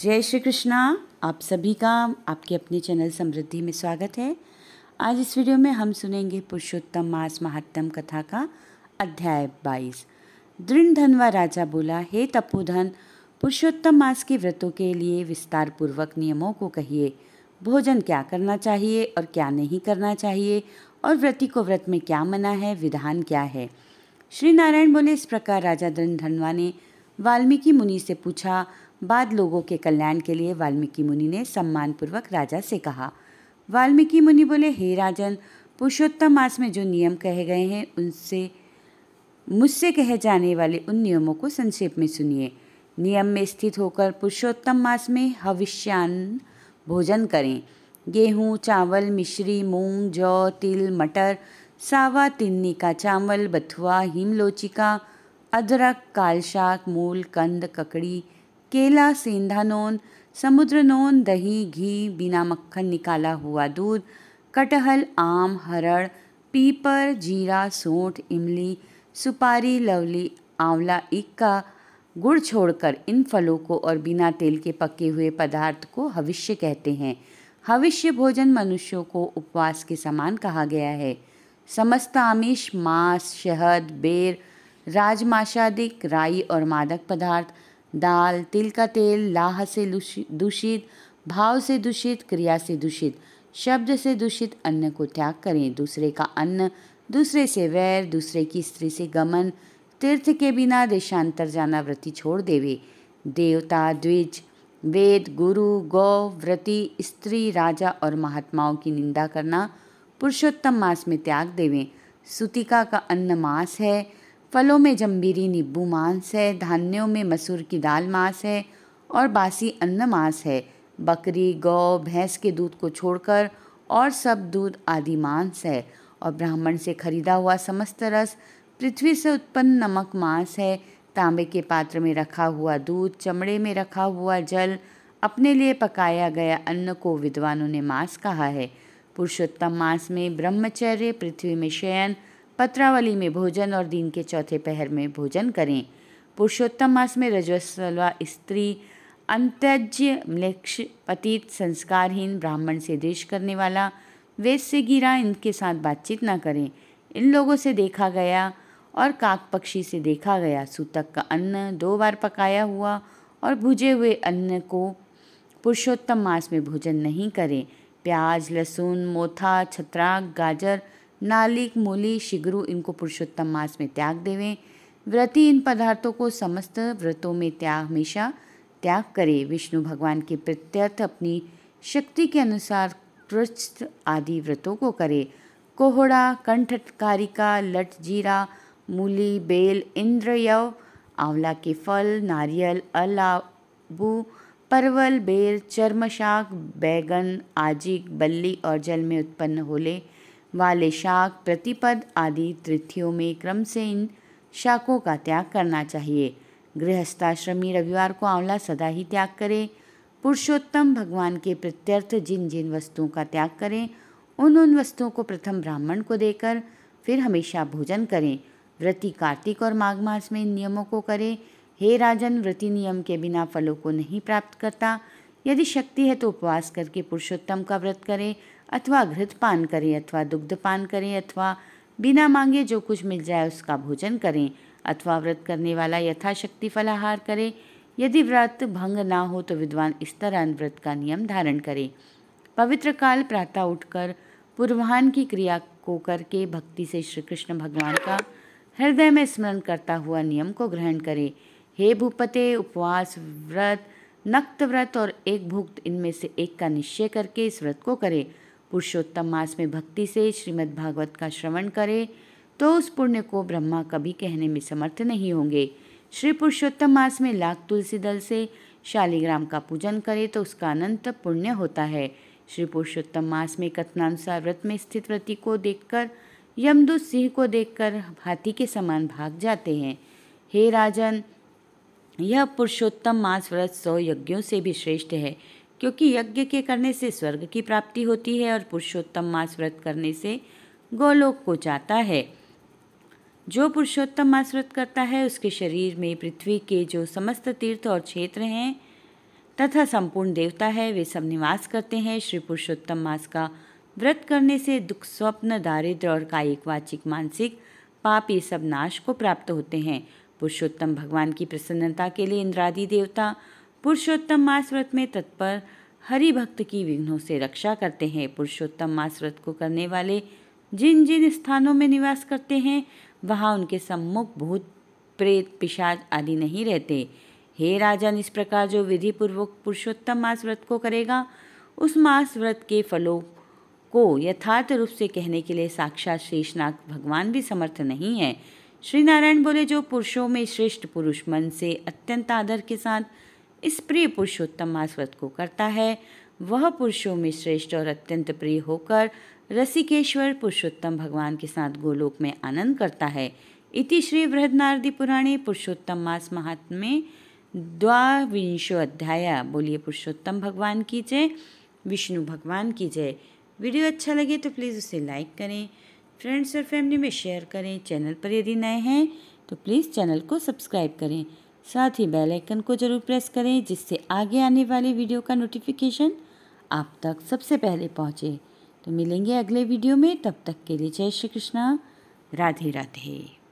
जय श्री कृष्णा आप सभी का आपके अपने चैनल समृद्धि में स्वागत है आज इस वीडियो में हम सुनेंगे पुरुषोत्तम मास महात्म कथा का अध्याय बाईस दृढ़ धनवा राजा बोला हे तपोधन पुरुषोत्तम मास के व्रतों के लिए विस्तार पूर्वक नियमों को कहिए भोजन क्या करना चाहिए और क्या नहीं करना चाहिए और व्रति को व्रत में क्या मना है विधान क्या है श्री नारायण बोले इस प्रकार राजा दृढ़ धनवा ने वाल्मीकि मुनि से पूछा बाद लोगों के कल्याण के लिए वाल्मीकि मुनि ने सम्मानपूर्वक राजा से कहा वाल्मीकि मुनि बोले हे राजन पुरुषोत्तम मास में जो नियम कहे गए हैं उनसे मुझसे कहे जाने वाले उन नियमों को संक्षेप में सुनिए नियम में स्थित होकर पुरुषोत्तम मास में हविष्यान भोजन करें गेहूँ चावल मिश्री मूंग जौ तिल मटर सावा तिन्नी का चावल बथुआ हिमलोचिका अदरक कालशाक मूल कंद ककड़ी केला सेंधा नोन समुद्र नोन दही घी बिना मक्खन निकाला हुआ दूध कटहल आम हरड़ पीपर जीरा सोंठ इमली सुपारी लवली आंवला इक्का गुड़ छोड़कर इन फलों को और बिना तेल के पके हुए पदार्थ को हविष्य कहते हैं हविष्य भोजन मनुष्यों को उपवास के समान कहा गया है समस्त आमिष मांस शहद बेर राजमाशादिक राई और मादक पदार्थ दाल तिल का तेल लाह से दूषित भाव से दूषित क्रिया से दूषित शब्द से दूषित अन्न को त्याग करें दूसरे का अन्न दूसरे से वैर दूसरे की स्त्री से गमन तीर्थ के बिना देशांतर जाना व्रति छोड़ देवे देवता द्विज वेद गुरु गौ व्रति स्त्री राजा और महात्माओं की निंदा करना पुरुषोत्तम मास में त्याग देवें सुतिका का अन्न मास है फलों में जम्बीरी नींबू मांस है धान्यों में मसूर की दाल मांस है और बासी अन्न मांस है बकरी गौ भैंस के दूध को छोड़कर और सब दूध आदि मांस है और ब्राह्मण से खरीदा हुआ समस्त रस पृथ्वी से उत्पन्न नमक मांस है तांबे के पात्र में रखा हुआ दूध चमड़े में रखा हुआ जल अपने लिए पकाया गया अन्न को विद्वानों ने मांस कहा है पुरुषोत्तम मांस में ब्रह्मचर्य पृथ्वी में शयन पत्रावली में भोजन और दिन के चौथे पहर में भोजन करें पुरुषोत्तम मास में रजस्वला स्त्री अंत्यज्य म्लेक्ष पतित संस्कारहीन ब्राह्मण से देश करने वाला वेद से गिरा इनके साथ बातचीत ना करें इन लोगों से देखा गया और काक पक्षी से देखा गया सूतक का अन्न दो बार पकाया हुआ और भुजे हुए अन्न को पुरुषोत्तम मास में भोजन नहीं करें प्याज लहसुन मोथा छत्राक गाजर नालिक मूली शिगरु इनको पुरुषोत्तम मास में त्याग देवें व्रती इन पदार्थों को समस्त व्रतों में त्याग हमेशा त्याग करें विष्णु भगवान के प्रत्यर्थ अपनी शक्ति के अनुसार पृष्ठ आदि व्रतों को करें कोहड़ा कंठकारिका लट जीरा मूली बेल इंद्रयव आंवला के फल नारियल अलाबू परवल बेर चर्म शाक बैगन आजिक बल्ली और जल में उत्पन्न होले वाले शाक प्रतिपद आदि तिथियों में क्रम से इन शाकों का त्याग करना चाहिए गृहस्थाश्रमी रविवार को आंवला सदा ही त्याग करें पुरुषोत्तम भगवान के प्रत्यर्थ जिन जिन वस्तुओं का त्याग करें उन उन वस्तुओं को प्रथम ब्राह्मण को देकर फिर हमेशा भोजन करें व्रति कार्तिक और माघ मास में इन नियमों को करें हे राजन व्रति नियम के बिना फलों को नहीं प्राप्त करता यदि शक्ति है तो उपवास करके पुरुषोत्तम का व्रत करें अथवा घृतपान करें अथवा दुग्धपान करें अथवा बिना मांगे जो कुछ मिल जाए उसका भोजन करें अथवा व्रत करने वाला यथाशक्ति फलाहार करें यदि व्रत भंग ना हो तो विद्वान इस तरह व्रत का नियम धारण करें पवित्र काल प्रातः उठकर पूर्वाहन की क्रिया को करके भक्ति से श्री कृष्ण भगवान का हृदय में स्मरण करता हुआ नियम को ग्रहण करें हे भूपते उपवास व्रत नक्त व्रत और एक भुक्त इनमें से एक का निश्चय करके इस व्रत को करे पुरुषोत्तम मास में भक्ति से श्रीमद् भागवत का श्रवण करे तो उस पुण्य को ब्रह्मा कभी कहने में समर्थ नहीं होंगे श्री पुरुषोत्तम मास में लाख तुलसी दल से शालिग्राम का पूजन करे तो उसका अनंत पुण्य होता है श्री पुरुषोत्तम मास में कथनानुसार व्रत में स्थित व्रति को देखकर यमदूत सिंह को देखकर हाथी के समान भाग जाते हैं हे राजन यह पुरुषोत्तम मास व्रत सौ यज्ञों से भी श्रेष्ठ है क्योंकि यज्ञ के करने से स्वर्ग की प्राप्ति होती है और पुरुषोत्तम मास व्रत करने से गोलोक को जाता है जो पुरुषोत्तम मास व्रत करता है उसके शरीर में पृथ्वी के जो समस्त तीर्थ और क्षेत्र हैं तथा संपूर्ण देवता है वे सब निवास करते हैं श्री पुरुषोत्तम मास का व्रत करने से दुख स्वप्न दारिद्र और कायिक वाचिक मानसिक पाप ये सब नाश को प्राप्त होते हैं पुरुषोत्तम भगवान की प्रसन्नता के लिए इंद्रादि देवता पुरुषोत्तम मास व्रत में तत्पर हरि भक्त की विघ्नों से रक्षा करते हैं पुरुषोत्तम मास व्रत को करने वाले जिन जिन स्थानों में निवास करते हैं वहाँ उनके सम्मुख भूत प्रेत पिशाच आदि नहीं रहते हे राजन इस प्रकार जो विधिपूर्वक पुरुषोत्तम मास व्रत को करेगा उस मास व्रत के फलों को यथार्थ रूप से कहने के लिए साक्षात शेषनाग भगवान भी समर्थ नहीं है श्री नारायण बोले जो पुरुषों में श्रेष्ठ पुरुष मन से अत्यंत आदर के साथ इस प्रिय पुरुषोत्तम आस्वत को करता है वह पुरुषों में श्रेष्ठ और अत्यंत प्रिय होकर रसिकेश्वर पुरुषोत्तम भगवान के साथ गोलोक में आनंद करता है इति श्री बृहदनारदी पुराणे पुरुषोत्तम मास महात्म्य द्वाविंशो अध्याय बोलिए पुरुषोत्तम भगवान की जय विष्णु भगवान की जय वीडियो अच्छा लगे तो प्लीज़ उसे लाइक करें फ्रेंड्स और फैमिली में शेयर करें चैनल पर यदि नए हैं तो प्लीज़ चैनल को सब्सक्राइब करें साथ ही बेल आइकन को ज़रूर प्रेस करें जिससे आगे आने वाली वीडियो का नोटिफिकेशन आप तक सबसे पहले पहुँचे तो मिलेंगे अगले वीडियो में तब तक के लिए जय श्री कृष्णा राधे राधे